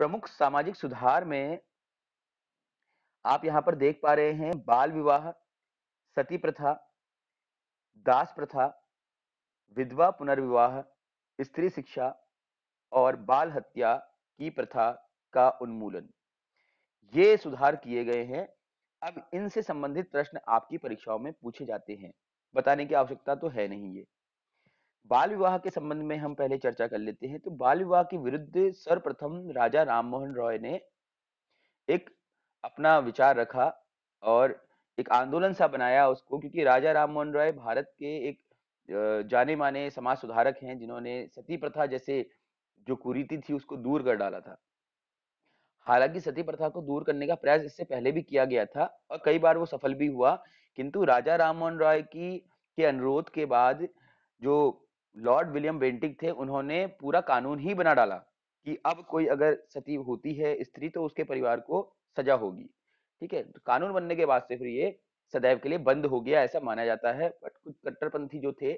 प्रमुख सामाजिक सुधार में आप यहां पर देख पा रहे हैं बाल विवाह सती प्रथा दास प्रथा विधवा पुनर्विवाह स्त्री शिक्षा और बाल हत्या की प्रथा का उन्मूलन ये सुधार किए गए हैं अब इनसे संबंधित प्रश्न आपकी परीक्षाओं में पूछे जाते हैं बताने की आवश्यकता तो है नहीं ये बाल विवाह के संबंध में हम पहले चर्चा कर लेते हैं तो बाल विवाह के विरुद्ध सर्वप्रथम राजा राममोहन रॉय ने एक अपना विचार रखा और एक आंदोलन सा बनाया उसको क्योंकि राजा राममोहन रॉय भारत के एक जाने माने समाज सुधारक हैं जिन्होंने सती प्रथा जैसे जो कुरीति थी उसको दूर कर डाला था हालांकि सती प्रथा को दूर करने का प्रयास इससे पहले भी किया गया था और कई बार वो सफल भी हुआ किंतु राजा राममोहन रॉय की के अनुरोध के बाद जो लॉर्ड विलियम बेंटिक थे उन्होंने पूरा कानून ही बना डाला कि अब कोई अगर सती होती है स्त्री तो उसके परिवार को सजा होगी ठीक है तो कानून बनने के बाद से फिर ये सदैव के लिए बंद हो गया ऐसा माना जाता है बट कुछ कट्टरपंथी जो थे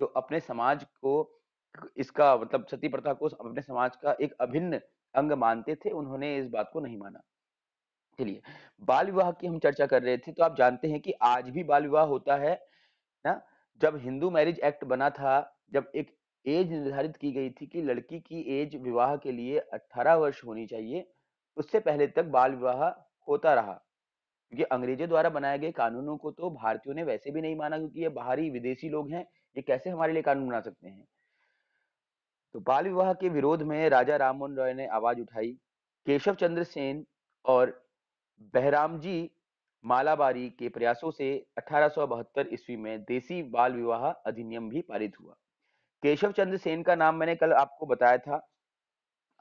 जो अपने समाज को इसका मतलब सती प्रथा को अपने समाज का एक अभिन्न अंग मानते थे उन्होंने इस बात को नहीं माना चलिए बाल विवाह की हम चर्चा कर रहे थे तो आप जानते हैं कि आज भी बाल विवाह होता है ना जब हिंदू मैरिज एक्ट बना था जब एक एज निर्धारित की गई थी कि लड़की की एज विवाह के लिए 18 वर्ष होनी चाहिए उससे पहले तक बाल विवाह होता रहा क्योंकि अंग्रेजों द्वारा बनाए गए कानूनों को तो भारतीयों ने वैसे भी नहीं माना क्योंकि ये बाहरी विदेशी लोग हैं ये कैसे हमारे लिए कानून बना सकते हैं तो बाल विवाह के विरोध में राजा राममोहन रॉय ने आवाज उठाई केशव चंद्र सेन और बहराम जी मालाबारी के प्रयासों से अठारह ईस्वी में देसी बाल विवाह अधिनियम भी पारित हुआ केशव चंद्र सेन का नाम मैंने कल आपको बताया था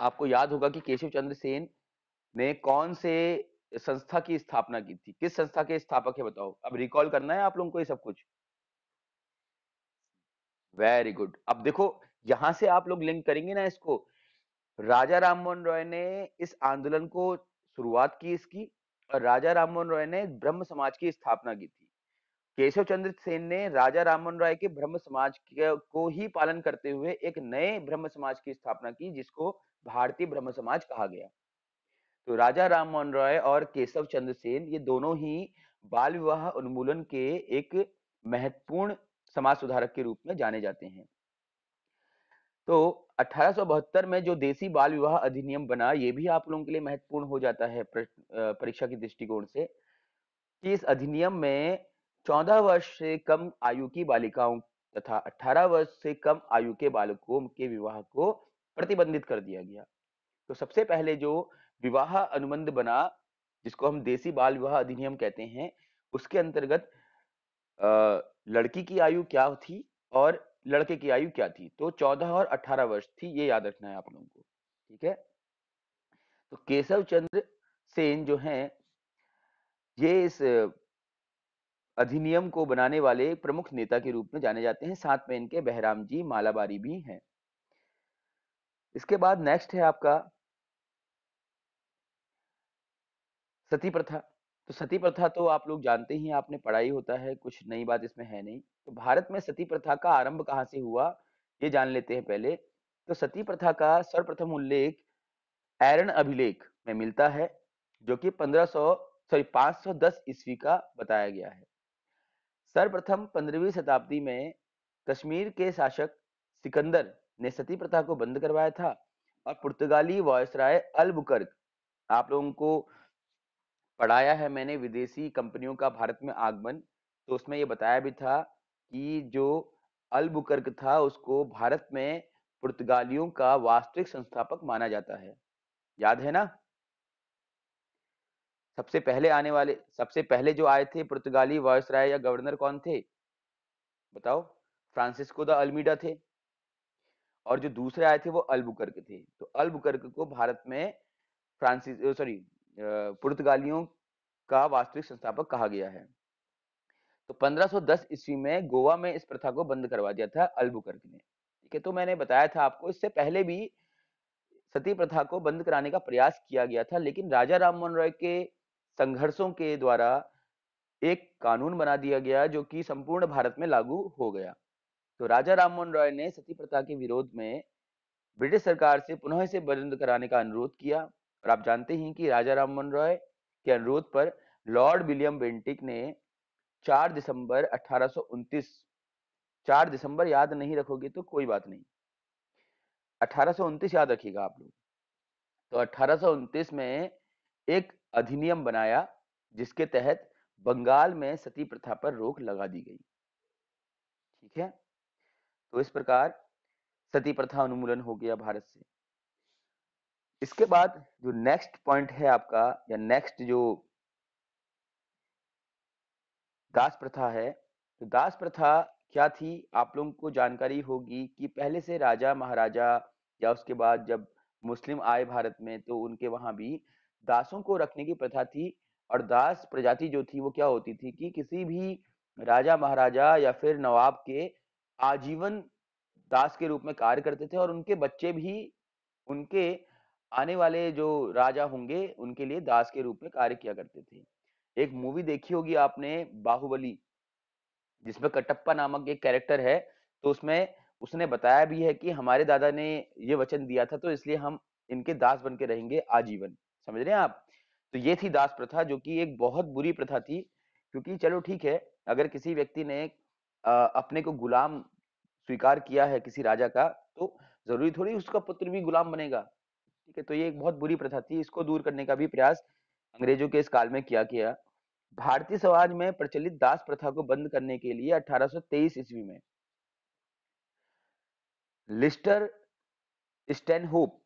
आपको याद होगा कि केशव चंद्र सेन ने कौन से संस्था की स्थापना की थी किस संस्था के स्थापक है बताओ अब रिकॉल करना है आप लोगों को ये सब कुछ वेरी गुड अब देखो यहां से आप लोग लिंक करेंगे ना इसको राजा राममोहन रॉय ने इस आंदोलन को शुरुआत की इसकी और राजा राममोहन रॉय ने ब्रह्म समाज की स्थापना की थी केशव चंद्र सेन ने राजा रामन राय के ब्रह्म समाज को ही पालन करते हुए एक नए ब्रह्म समाज की स्थापना की जिसको भारतीय ब्रह्म समाज कहा गया तो राजा राममोहन रॉय और केशव चंद्र सेन ये दोनों ही बाल विवाह उन्मूलन के एक महत्वपूर्ण समाज सुधारक के रूप में जाने जाते हैं तो अठारह में जो देसी बाल विवाह अधिनियम बना ये भी आप लोगों के लिए महत्वपूर्ण हो जाता है परीक्षा की दृष्टिकोण से कि इस अधिनियम में चौदह वर्ष से कम आयु की बालिकाओं तथा अठारह वर्ष से कम आयु के बालकों के विवाह को प्रतिबंधित कर दिया गया तो सबसे पहले जो विवाह अनुबंध बना जिसको हम देसी बाल विवाह अधिनियम कहते हैं उसके अंतर्गत लड़की की आयु क्या थी और लड़के की आयु क्या थी तो 14 और अठारह वर्ष थी ये याद रखना है आप लोगों को ठीक है तो केशव चंद्र सेन जो हैं ये इस अधिनियम को बनाने वाले प्रमुख नेता के रूप में जाने जाते हैं साथ में इनके बहराम जी मालाबारी भी हैं इसके बाद नेक्स्ट है आपका सती प्रथा तो सती प्रथा तो आप लोग जानते ही आपने पढ़ाई होता है कुछ नई बात इसमें है नहीं तो भारत में सती प्रथा का आरंभ कहाँ से हुआ ये जान लेते हैं पहले तो सती प्रथा का सर्वप्रथम उल्लेख एरन अभिलेख में मिलता है जो कि 1500 सॉरी 510 ईस्वी का बताया गया है सर्वप्रथम पंद्रहवीं शताब्दी में कश्मीर के शासक सिकंदर ने सती प्रथा को बंद करवाया था और पुर्तगाली वॉयसराय बुकर्क आप लोगों को पढ़ाया है मैंने विदेशी कंपनियों का भारत में आगमन तो उसमें ये बताया भी था कि जो अलबुकर्क था उसको भारत में पुर्तगालियों का वास्तविक संस्थापक माना जाता है याद है ना सबसे पहले आने वाले सबसे पहले जो आए थे पुर्तगाली राय या गवर्नर कौन थे बताओ फ्रांसिस्को द अल्मीडा थे और जो दूसरे आए थे वो अल्बुकर्क थे तो अल्बुकर्क को भारत में फ्रांसिस सॉरी पुर्तगालियों का वास्तविक संस्थापक कहा गया है तो 1510 ईस्वी में गोवा में इस प्रथा को बंद करवा दिया था अल्बुकर्क ने ठीक है तो मैंने बताया था आपको इससे पहले भी सती प्रथा को बंद कराने का प्रयास किया गया था लेकिन राजा राम मोहन रॉय के संघर्षों के द्वारा एक कानून बना दिया गया जो कि संपूर्ण भारत में लागू हो गया तो राजा राममोहन रॉय ने सती प्रथा के विरोध में ब्रिटिश सरकार से पुनः इसे बंद कराने का अनुरोध किया और आप जानते हैं कि राजा राममोहन रॉय के अनुरोध पर लॉर्ड विलियम बेंटिक ने 4 दिसंबर 1829 4 दिसंबर याद नहीं रखोगे तो कोई बात नहीं 1829 याद रखिएगा आप लोग तो 1829 में एक अधिनियम बनाया जिसके तहत बंगाल में सती प्रथा पर रोक लगा दी गई ठीक है तो इस प्रकार सती प्रथा उन्मूलन हो गया भारत से इसके बाद जो नेक्स्ट पॉइंट है आपका या नेक्स्ट जो दास प्रथा है तो दास प्रथा क्या थी आप लोगों को जानकारी होगी कि पहले से राजा महाराजा या उसके बाद जब मुस्लिम आए भारत में तो उनके वहां भी दासों को रखने की प्रथा थी और दास प्रजाति जो थी वो क्या होती थी कि किसी भी राजा महाराजा या फिर नवाब के आजीवन दास के रूप में कार्य करते थे और उनके बच्चे भी उनके आने वाले जो राजा होंगे उनके लिए दास के रूप में कार्य किया करते थे एक मूवी देखी होगी आपने बाहुबली जिसमें कटप्पा नामक एक कैरेक्टर है तो उसमें उसने बताया भी है कि हमारे दादा ने ये वचन दिया था तो इसलिए हम इनके दास बन के रहेंगे आजीवन समझ रहे हैं आप तो ये थी दास प्रथा जो कि एक बहुत बुरी प्रथा थी क्योंकि चलो ठीक है अगर किसी व्यक्ति ने अपने को गुलाम स्वीकार किया है किसी राजा का तो जरूरी थोड़ी उसका पुत्र भी गुलाम बनेगा ठीक है तो ये एक बहुत बुरी प्रथा थी इसको दूर करने का भी प्रयास अंग्रेजों के इस काल में किया गया भारतीय समाज में प्रचलित दास प्रथा को बंद करने के लिए 1823 ईस्वी में लिस्टर स्टैनहोप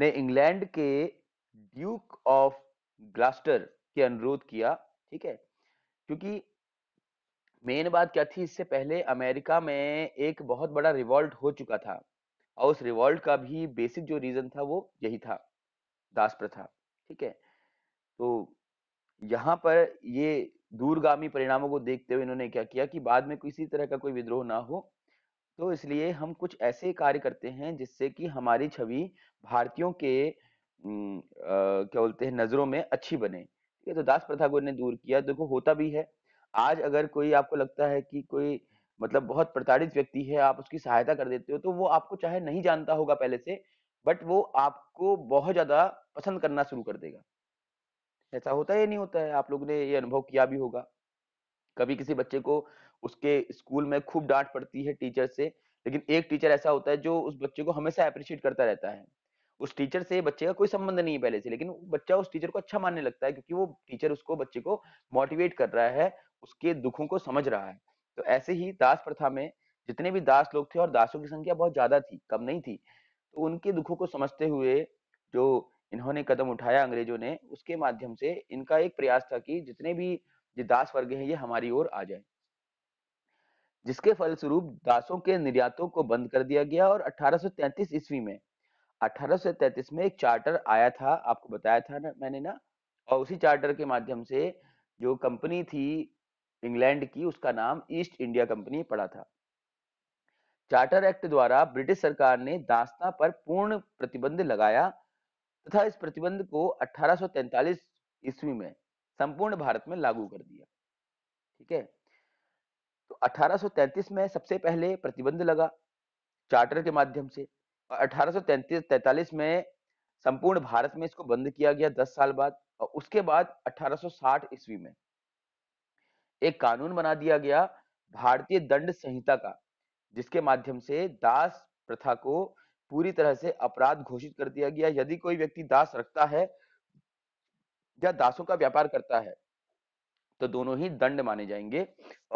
ने इंग्लैंड के ड्यूक ऑफ ग्लास्टर के अनुरोध किया ठीक है क्योंकि मेन बात क्या थी इससे पहले अमेरिका में एक बहुत बड़ा रिवॉल्ट हो चुका था और उस रिवॉल्ट का भी बेसिक जो रीजन था वो यही था दास प्रथा ठीक है तो यहाँ पर ये दूरगामी परिणामों को देखते हुए इन्होंने क्या किया कि बाद में किसी तरह का कोई विद्रोह ना हो तो इसलिए हम कुछ ऐसे कार्य करते हैं जिससे कि हमारी छवि भारतीयों के क्या बोलते हैं नज़रों में अच्छी बने, ठीक है? तो दास प्रथा को इन्हें दूर किया, देखो होता भी है। आज अगर कोई आपको लगता है कि कोई मतलब बहुत प्रताड़ित व्यक्ति है, आप उसकी सहायता कर देते हो, तो वो आपको चाहे नहीं जानता होगा पहले से, बट वो आपको बहुत ज़्यादा पसंद करना शुरू कर देगा। ऐसा होता है या नहीं होता है? आप लोगों ने ये अनुभव किया भी होगा। कभी किसी बच्चे को उसके स्कूल में खूब डांट पड़ती है टीचर से, लेकिन एक टीचर ऐसा होता है जो उस बच्चे को हमेशा अप्रिशिएट करता रहता है। उस टीचर से बच्चे का कोई संबंध नहीं है पहले से लेकिन बच्चा उस टीचर को अच्छा मानने लगता है क्योंकि वो टीचर उसको बच्चे को मोटिवेट कर रहा है उसके दुखों को समझ रहा है तो ऐसे ही दास प्रथा में जितने भी दास लोग थे और दासों की संख्या बहुत ज्यादा थी कम नहीं थी तो उनके दुखों को समझते हुए जो इन्होंने कदम उठाया अंग्रेजों ने उसके माध्यम से इनका एक प्रयास था कि जितने भी जो दास वर्ग हैं ये हमारी ओर आ जाए जिसके फलस्वरूप दासों के निर्यातों को बंद कर दिया गया और 1833 ईस्वी में 1833 में एक चार्टर आया था आपको बताया था ना मैंने ना और उसी चार्टर के माध्यम से जो कंपनी थी इंग्लैंड की उसका नाम ईस्ट इंडिया कंपनी पड़ा था चार्टर एक्ट द्वारा ब्रिटिश सरकार ने दास्ता पर पूर्ण प्रतिबंध लगाया तथा इस प्रतिबंध को 1843 ईस्वी में संपूर्ण भारत में लागू कर दिया ठीक है तो 1833 में सबसे पहले प्रतिबंध लगा चार्टर के माध्यम से 1833-43 में संपूर्ण भारत में इसको बंद किया गया 10 साल बाद और उसके बाद 1860 ईस्वी में एक कानून बना दिया गया भारतीय दंड संहिता का जिसके माध्यम से दास प्रथा को पूरी तरह से अपराध घोषित कर दिया गया यदि कोई व्यक्ति दास रखता है या दासों का व्यापार करता है तो दोनों ही दंड माने जाएंगे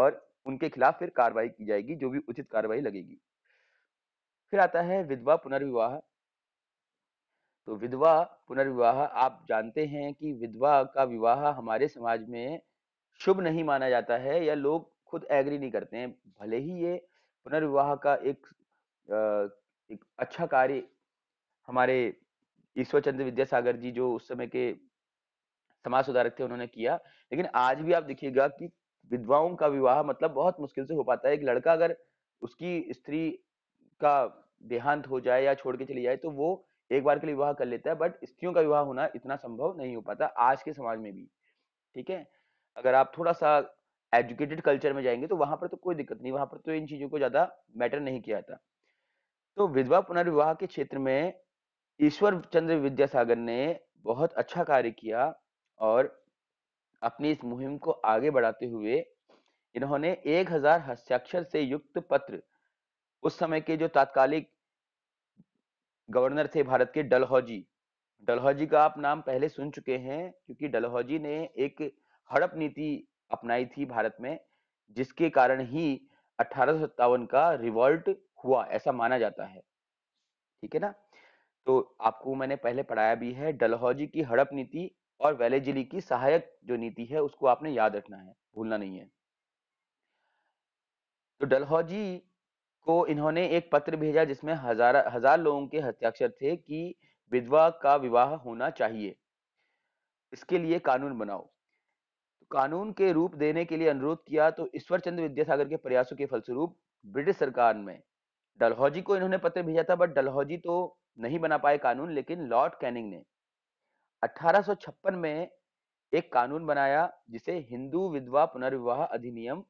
और उनके खिलाफ फिर कार्रवाई की जाएगी जो भी उचित कार्रवाई लगेगी फिर आता है विधवा पुनर्विवाह तो विधवा पुनर्विवाह आप जानते हैं कि विधवा का विवाह हमारे समाज में शुभ नहीं माना जाता है या लोग खुद एग्री नहीं करते हैं भले ही ये पुनर्विवाह का एक, एक अच्छा कार्य हमारे ईश्वर चंद्र विद्यासागर जी जो उस समय के समाज सुधारक थे उन्होंने किया लेकिन आज भी आप देखिएगा कि विधवाओं का विवाह मतलब बहुत मुश्किल से हो पाता है एक लड़का अगर उसकी स्त्री का देहांत हो जाए या छोड़ के चली जाए तो वो एक बार के लिए विवाह कर लेता है बट स्त्रियों का विवाह होना इतना संभव नहीं हो पाता आज के समाज में भी ठीक है अगर आप थोड़ा सा एजुकेटेड कल्चर में जाएंगे तो वहां पर तो कोई दिक्कत नहीं वहां पर तो इन चीजों को ज्यादा मैटर नहीं किया था तो विधवा पुनर्विवाह के क्षेत्र में ईश्वर चंद्र विद्यासागर ने बहुत अच्छा कार्य किया और अपनी इस मुहिम को आगे बढ़ाते हुए इन्होंने एक हजार हस्ताक्षर से युक्त पत्र उस समय के जो तात्कालिक गवर्नर थे भारत के डलहौजी डलहौजी का आप नाम पहले सुन चुके हैं क्योंकि डलहौजी ने एक हड़प नीति अपनाई थी भारत में जिसके कारण ही अठारह का रिवॉल्ट हुआ ऐसा माना जाता है ठीक है ना तो आपको मैंने पहले पढ़ाया भी है डलहौजी की हड़प नीति और वेलेजिली की सहायक जो नीति है उसको आपने याद रखना है भूलना नहीं है तो डलहौजी को इन्होंने एक पत्र भेजा जिसमें हजार हजार लोगों के हस्ताक्षर थे कि विधवा का विवाह होना चाहिए इसके लिए कानून बनाओ तो कानून के रूप देने के लिए अनुरोध किया तो ईश्वर चंद्र विद्यासागर के प्रयासों के फलस्वरूप ब्रिटिश सरकार में डलहौजी को इन्होंने पत्र भेजा था बट डलहौजी तो नहीं बना पाए कानून लेकिन लॉर्ड कैनिंग ने 1856 में एक कानून बनाया जिसे हिंदू विधवा पुनर्विवाह अधिनियम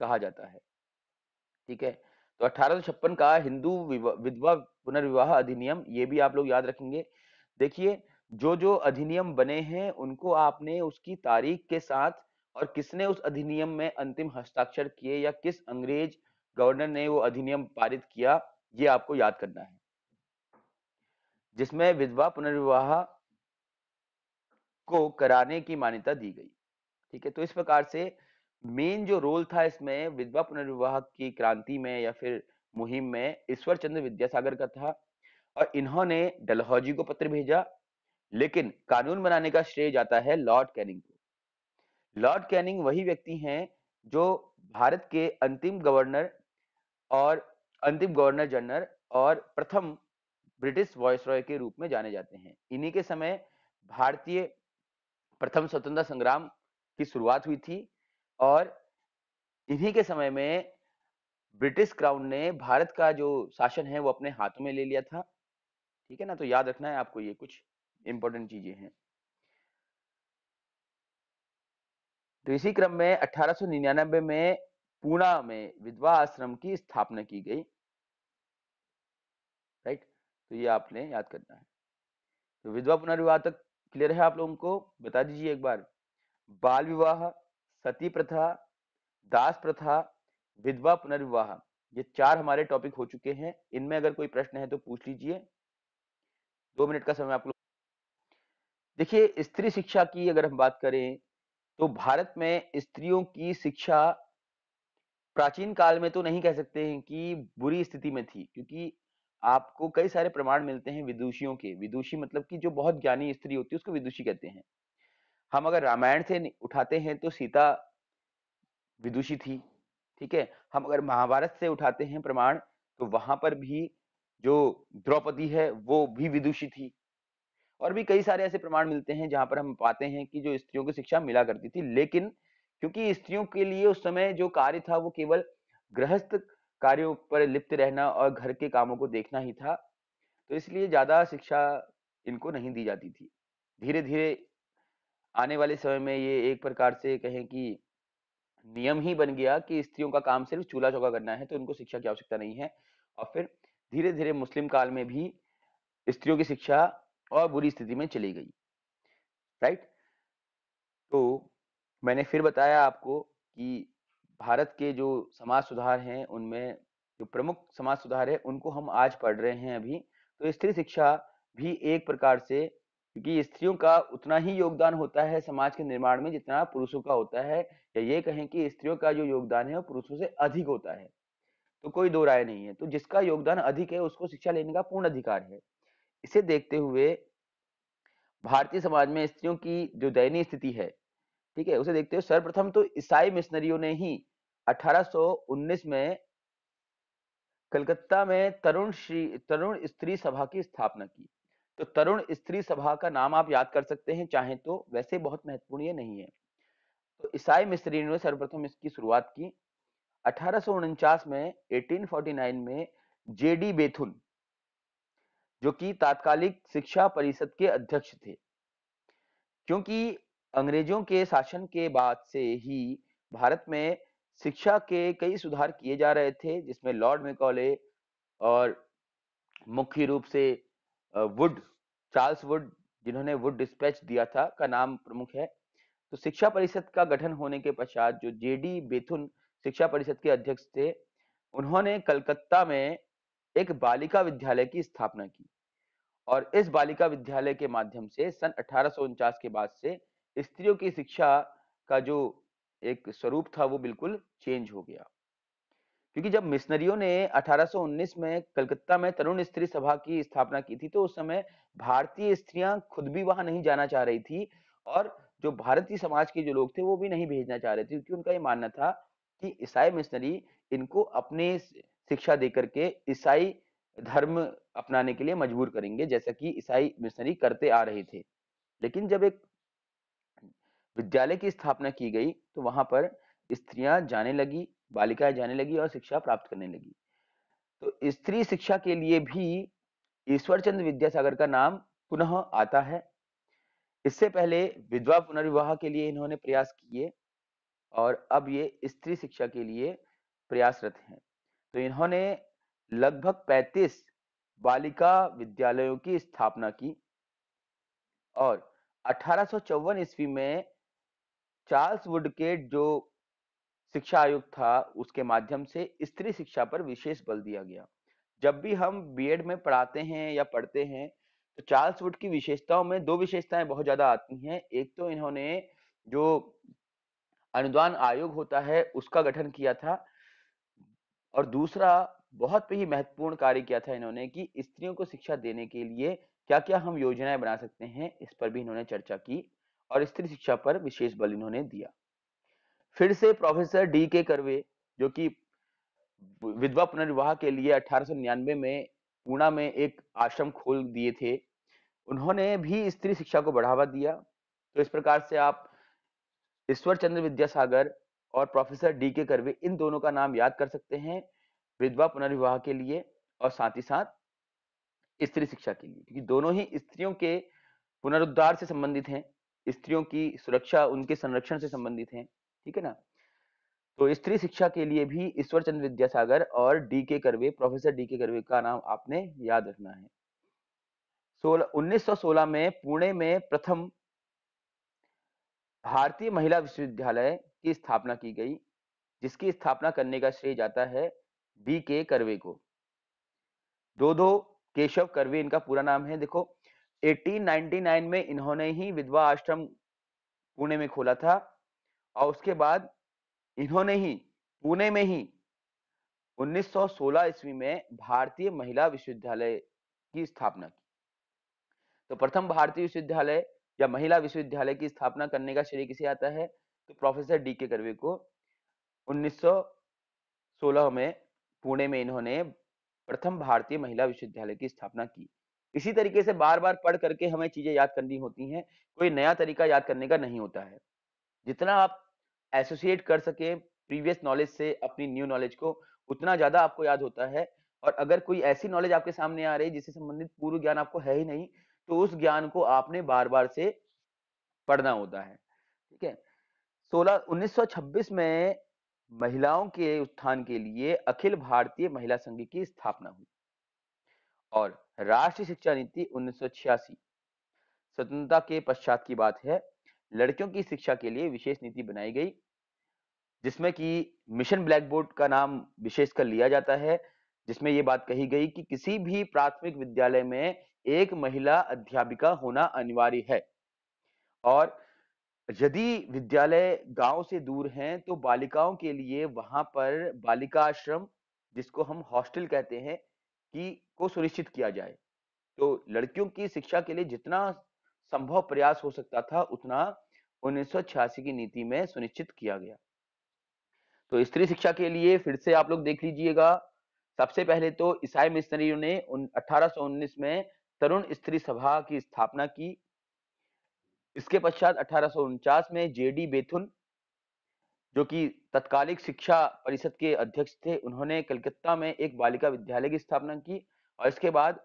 कहा जाता है ठीक है तो अठारह का हिंदू विधवा पुनर्विवाह अधिनियम ये भी आप लोग याद रखेंगे देखिए जो जो अधिनियम बने हैं उनको आपने उसकी तारीख के साथ और किसने उस अधिनियम में अंतिम हस्ताक्षर किए या किस अंग्रेज गवर्नर ने वो अधिनियम पारित किया ये आपको याद करना है जिसमें विधवा पुनर्विवाह को कराने की मान्यता दी गई ठीक है तो इस प्रकार से मेन जो रोल था इसमें विधवा पुनर्विवाह की क्रांति में या फिर मुहिम में ईश्वर चंद्र विद्यासागर का था और इन्होंने डलहौजी को पत्र भेजा लेकिन कानून बनाने का श्रेय जाता है लॉर्ड कैनिंग को लॉर्ड कैनिंग वही व्यक्ति हैं जो भारत के अंतिम गवर्नर और अंतिम गवर्नर जनरल और प्रथम ब्रिटिश वॉयस रॉय के रूप में जाने जाते हैं इन्हीं के समय भारतीय प्रथम स्वतंत्रता संग्राम की शुरुआत हुई थी और इन्हीं के समय में ब्रिटिश क्राउन ने भारत का जो शासन है वो अपने हाथों में ले लिया था ठीक है ना तो याद रखना है आपको ये कुछ इंपॉर्टेंट चीजें हैं तो इसी क्रम में 1899 में पूना में विधवा आश्रम की स्थापना की गई राइट तो ये आपने याद करना है तो विधवा पुनर्विवाह तक क्लियर है आप लोगों को बता दीजिए एक बार बाल विवाह सती प्रथा दास प्रथा विधवा पुनर्विवाह ये चार हमारे टॉपिक हो चुके हैं इनमें अगर कोई प्रश्न है तो पूछ लीजिए दो मिनट का समय आप लोग देखिए स्त्री शिक्षा की अगर हम बात करें तो भारत में स्त्रियों की शिक्षा प्राचीन काल में तो नहीं कह सकते हैं कि बुरी स्थिति में थी क्योंकि आपको कई सारे प्रमाण मिलते हैं विदुषियों के विदुषी मतलब कि जो बहुत ज्ञानी स्त्री होती है उसको विदुषी कहते हैं हम अगर रामायण से उठाते हैं तो सीता विदुषी थी ठीक है हम अगर महाभारत से उठाते हैं प्रमाण तो वहां पर भी जो द्रौपदी है वो भी विदुषी थी और भी कई सारे ऐसे प्रमाण मिलते हैं जहां पर हम पाते हैं कि जो स्त्रियों को शिक्षा मिला करती थी लेकिन क्योंकि स्त्रियों के लिए उस समय जो कार्य था वो केवल गृहस्थ कार्यों पर लिप्त रहना और घर के कामों को देखना ही था तो इसलिए ज्यादा शिक्षा इनको नहीं दी जाती थी धीरे धीरे आने वाले समय में ये एक प्रकार से कहें कि नियम ही बन गया कि स्त्रियों का काम सिर्फ चूल्हा चौका करना है तो उनको शिक्षा की आवश्यकता नहीं है और फिर धीरे धीरे मुस्लिम काल में भी स्त्रियों की शिक्षा और बुरी स्थिति में चली गई राइट तो मैंने फिर बताया आपको कि भारत के जो समाज सुधार हैं उनमें जो प्रमुख समाज सुधार है उनको हम आज पढ़ रहे हैं अभी तो स्त्री शिक्षा भी एक प्रकार से क्योंकि स्त्रियों का उतना ही योगदान होता है समाज के निर्माण में जितना पुरुषों का होता है या ये कहें कि स्त्रियों का जो योगदान है वो पुरुषों से अधिक होता है तो कोई दो राय नहीं है तो जिसका योगदान अधिक है उसको शिक्षा लेने का पूर्ण अधिकार है इसे देखते हुए भारतीय समाज में स्त्रियों की जो दयनीय स्थिति है ठीक है उसे देखते हुए सर्वप्रथम तो ईसाई मिशनरियों ने ही 1819 में कलकत्ता में तरुण श्री तरुण स्त्री सभा की स्थापना की तो तरुण स्त्री सभा का नाम आप याद कर सकते हैं चाहे तो वैसे बहुत महत्वपूर्ण ये नहीं है तो ईसाई मिस्त्री ने सर्वप्रथम इसकी शुरुआत की अठारह में 1849 में जेडी बेथुन जो कि तात्कालिक शिक्षा परिषद के अध्यक्ष थे क्योंकि अंग्रेजों के शासन के बाद से ही भारत में शिक्षा के कई सुधार किए जा रहे थे जिसमें लॉर्ड मेकॉले और मुख्य रूप से वुड चार्ल्स वुड जिन्होंने वुड डिस्पैच दिया था का नाम प्रमुख है तो शिक्षा परिषद का गठन होने के पश्चात जो जेडी बेथुन शिक्षा परिषद के अध्यक्ष थे उन्होंने कलकत्ता में एक बालिका विद्यालय की स्थापना की और इस बालिका विद्यालय के माध्यम से सन अठारह के बाद से स्त्रियों की शिक्षा का जो एक स्वरूप था वो बिल्कुल चेंज हो गया क्योंकि जब मिशनरियों ने 1819 में कलकत्ता में तरुण स्त्री सभा की स्थापना की थी तो उस समय भारतीय स्त्रियां खुद भी वहां नहीं जाना चाह रही थी और जो भारतीय समाज के जो लोग थे वो भी नहीं भेजना चाह रहे थे क्योंकि उनका ये मानना था कि ईसाई मिशनरी इनको अपने शिक्षा दे करके ईसाई धर्म अपनाने के लिए मजबूर करेंगे जैसा कि ईसाई मिशनरी करते आ रहे थे लेकिन जब एक विद्यालय की स्थापना की गई तो वहां पर स्त्रियां जाने लगी बालिकाएं जाने लगी और शिक्षा प्राप्त करने लगी तो स्त्री शिक्षा के लिए भी ईश्वर चंद्र विद्यासागर का नाम पुनः आता है इससे पहले विधवा पुनर्विवाह के लिए इन्होंने प्रयास किए और अब ये स्त्री शिक्षा के लिए प्रयासरत हैं तो इन्होंने लगभग 35 बालिका विद्यालयों की स्थापना की और अठारह ईस्वी में चार्ल्स वुड के जो शिक्षा आयोग था उसके माध्यम से स्त्री शिक्षा पर विशेष बल दिया गया जब भी हम बीएड में पढ़ाते हैं या पढ़ते हैं तो चार्ल्स वुड की विशेषताओं में दो विशेषताएं बहुत ज्यादा आती हैं एक तो इन्होंने जो अनुदान आयोग होता है उसका गठन किया था और दूसरा बहुत ही महत्वपूर्ण कार्य किया था इन्होंने कि स्त्रियों को शिक्षा देने के लिए क्या क्या हम योजनाएं बना सकते हैं इस पर भी इन्होंने चर्चा की और स्त्री शिक्षा पर विशेष बल इन्होंने दिया फिर से प्रोफेसर डी के करवे जो कि विधवा पुनर्विवाह के लिए अठारह में पूना में एक आश्रम खोल दिए थे उन्होंने भी स्त्री शिक्षा को बढ़ावा दिया तो इस प्रकार से आप ईश्वर चंद्र विद्यासागर और प्रोफेसर डी के करवे इन दोनों का नाम याद कर सकते हैं विधवा पुनर्विवाह के लिए और साथ ही साथ स्त्री शिक्षा के लिए क्योंकि दोनों ही स्त्रियों के पुनरुद्धार से संबंधित हैं स्त्रियों की सुरक्षा उनके संरक्षण से संबंधित हैं ठीक है ना तो स्त्री शिक्षा के लिए भी ईश्वर चंद्र विद्यासागर और डी के करवे प्रोफेसर डी के करवे का नाम आपने याद रखना है सोलह सोलह में पुणे में प्रथम भारतीय महिला विश्वविद्यालय की स्थापना की गई जिसकी स्थापना करने का श्रेय जाता है डी के करवे को दो दो केशव करवे इनका पूरा नाम है देखो 1899 में इन्होंने ही विधवा आश्रम पुणे में खोला था और उसके बाद इन्होंने ही पुणे में ही 1916 ईस्वी में भारतीय महिला विश्वविद्यालय की स्थापना की तो प्रथम भारतीय विश्वविद्यालय या महिला विश्वविद्यालय की स्थापना करने का श्रेय किसे आता है तो प्रोफेसर डी के करवे को 1916 में पुणे में इन्होंने प्रथम भारतीय महिला विश्वविद्यालय की स्थापना की इसी तरीके से बार बार पढ़ करके हमें चीजें याद करनी होती हैं कोई नया तरीका याद करने का नहीं होता है जितना आप एसोसिएट कर सके प्रीवियस नॉलेज से अपनी न्यू नॉलेज को उतना ज्यादा आपको याद होता है और अगर कोई ऐसी नॉलेज आपके सामने आ रही है जिससे संबंधित पूर्व ज्ञान आपको है ही नहीं तो उस ज्ञान को आपने बार बार से पढ़ना होता है ठीक है सोलह उन्नीस में महिलाओं के उत्थान के लिए अखिल भारतीय महिला संघ की स्थापना हुई और राष्ट्रीय शिक्षा नीति उन्नीस स्वतंत्रता के पश्चात की बात है लड़कियों की शिक्षा के लिए विशेष नीति बनाई गई जिसमें कि मिशन ब्लैक बोर्ड का नाम विशेष कर लिया जाता है जिसमें ये बात कही गई कि किसी भी प्राथमिक विद्यालय में एक महिला अध्यापिका होना अनिवार्य है और यदि विद्यालय गांव से दूर हैं तो बालिकाओं के लिए वहां पर बालिका आश्रम जिसको हम हॉस्टल कहते हैं कि को सुनिश्चित किया जाए तो लड़कियों की शिक्षा के लिए जितना संभव प्रयास हो सकता था उतना 1986 की नीति में सुनिश्चित किया गया तो स्त्री शिक्षा के लिए फिर से आप लोग देख लीजिएगा सबसे पहले तो ईसाई मिशनरियों ने अठारह में तरुण स्त्री सभा की स्थापना की इसके पश्चात अठारह में जेडी बेथुन जो कि तत्कालिक शिक्षा परिषद के अध्यक्ष थे उन्होंने कलकत्ता में एक बालिका विद्यालय की स्थापना की और इसके बाद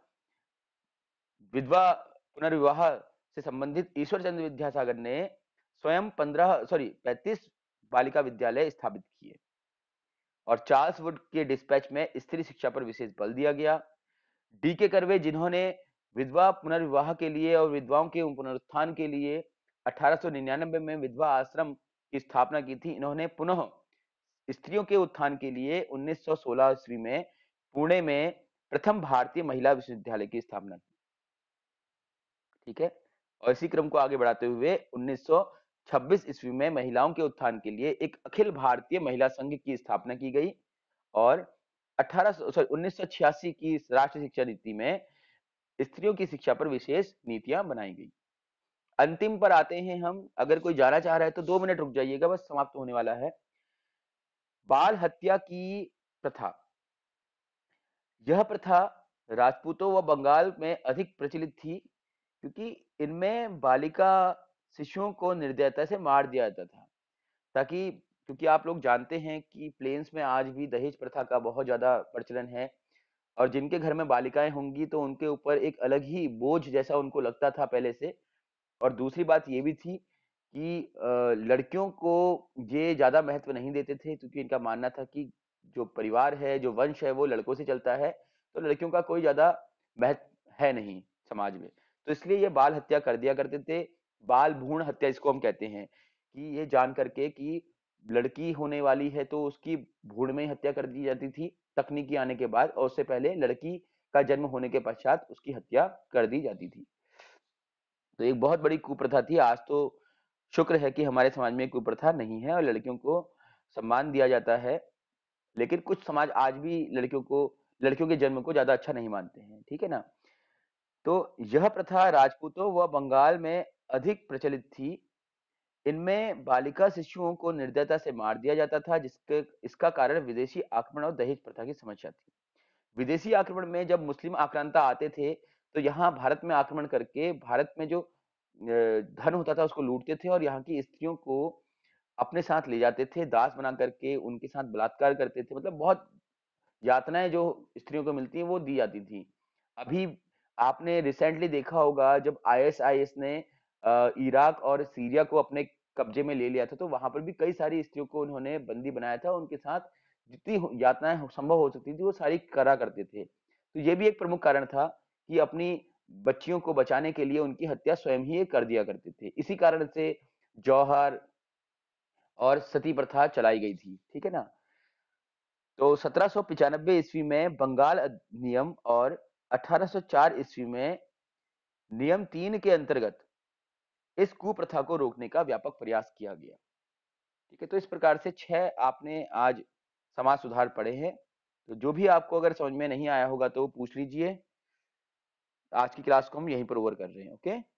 विधवा पुनर्विवाह से संबंधित ईश्वर चंद्र विद्यासागर ने स्वयं पंद्रह सॉरी पैंतीस बालिका विद्यालय स्थापित किए और चार्ल्स वुड के डिस्पैच में स्त्री शिक्षा पर विशेष बल दिया गया डी के करवे जिन्होंने विधवा पुनर्विवाह के लिए और विधवाओं के पुनरुत्थान के लिए 1899 में विधवा आश्रम की स्थापना की थी इन्होंने पुनः स्त्रियों के उत्थान के लिए 1916 ईस्वी में पुणे में प्रथम भारतीय महिला विश्वविद्यालय की स्थापना की ठीक है और इसी क्रम को आगे बढ़ाते हुए 1926 ईस्वी में महिलाओं के उत्थान के लिए एक अखिल भारतीय महिला संघ की स्थापना की गई और अठारह सॉरी की राष्ट्रीय शिक्षा नीति में स्त्रियों की शिक्षा पर विशेष नीतियां बनाई गई अंतिम पर आते हैं हम अगर कोई जाना चाह रहा है तो दो मिनट रुक जाइएगा बस समाप्त होने वाला है बाल हत्या की प्रथा यह प्रथा राजपूतों व बंगाल में अधिक प्रचलित थी क्योंकि इनमें बालिका शिशुओं को निर्दयता से मार दिया जाता था ताकि क्योंकि आप लोग जानते हैं कि प्लेन्स में आज भी दहेज प्रथा का बहुत ज़्यादा प्रचलन है और जिनके घर में बालिकाएं होंगी तो उनके ऊपर एक अलग ही बोझ जैसा उनको लगता था पहले से और दूसरी बात ये भी थी कि लड़कियों को ये ज़्यादा महत्व नहीं देते थे क्योंकि इनका मानना था कि जो परिवार है जो वंश है वो लड़कों से चलता है तो लड़कियों का कोई ज़्यादा महत्व है नहीं समाज में तो इसलिए ये बाल हत्या कर दिया करते थे बाल भूण हत्या इसको हम कहते हैं कि ये जान करके कि लड़की होने वाली है तो उसकी भूण में हत्या कर दी जाती थी तकनीकी आने के बाद और उससे पहले लड़की का जन्म होने के पश्चात उसकी हत्या कर दी जाती थी तो एक बहुत बड़ी कुप्रथा थी आज तो शुक्र है कि हमारे समाज में कुप्रथा नहीं है और लड़कियों को सम्मान दिया जाता है लेकिन कुछ समाज आज भी लड़कियों को लड़कियों के जन्म को ज्यादा अच्छा नहीं मानते हैं ठीक है ना तो यह प्रथा राजपूतों व बंगाल में अधिक प्रचलित थी इनमें बालिका शिशुओं को निर्दयता से मार दिया जाता था जिसके इसका कारण विदेशी आक्रमण और दहेज प्रथा की समस्या थी विदेशी आक्रमण में जब मुस्लिम आक्रांता आते थे तो यहाँ भारत में आक्रमण करके भारत में जो धन होता था उसको लूटते थे और यहाँ की स्त्रियों को अपने साथ ले जाते थे दास बना करके उनके साथ बलात्कार करते थे मतलब बहुत यातनाएं जो स्त्रियों को मिलती है वो दी जाती थी अभी आपने रिसेंटली देखा होगा जब आईएसआईएस ने इराक और सीरिया को अपने कब्जे में ले लिया था तो वहां पर भी कई सारी स्त्रियों को उन्होंने बंदी बनाया था उनके साथ जितनी यातनाएं संभव हो सकती थी वो सारी करा करते थे तो ये भी एक प्रमुख कारण था कि अपनी बच्चियों को बचाने के लिए उनकी हत्या स्वयं ही कर दिया करते थे इसी कारण से जौहर और सती प्रथा चलाई गई थी ठीक है ना तो सत्रह ईस्वी में बंगाल अधिनियम और 1804 ईस्वी में नियम तीन के अंतर्गत इस कुप्रथा को रोकने का व्यापक प्रयास किया गया ठीक है तो इस प्रकार से छह आपने आज समाज सुधार पढ़े हैं तो जो भी आपको अगर समझ में नहीं आया होगा तो पूछ लीजिए आज की क्लास को हम यहीं पर ओवर कर रहे हैं ओके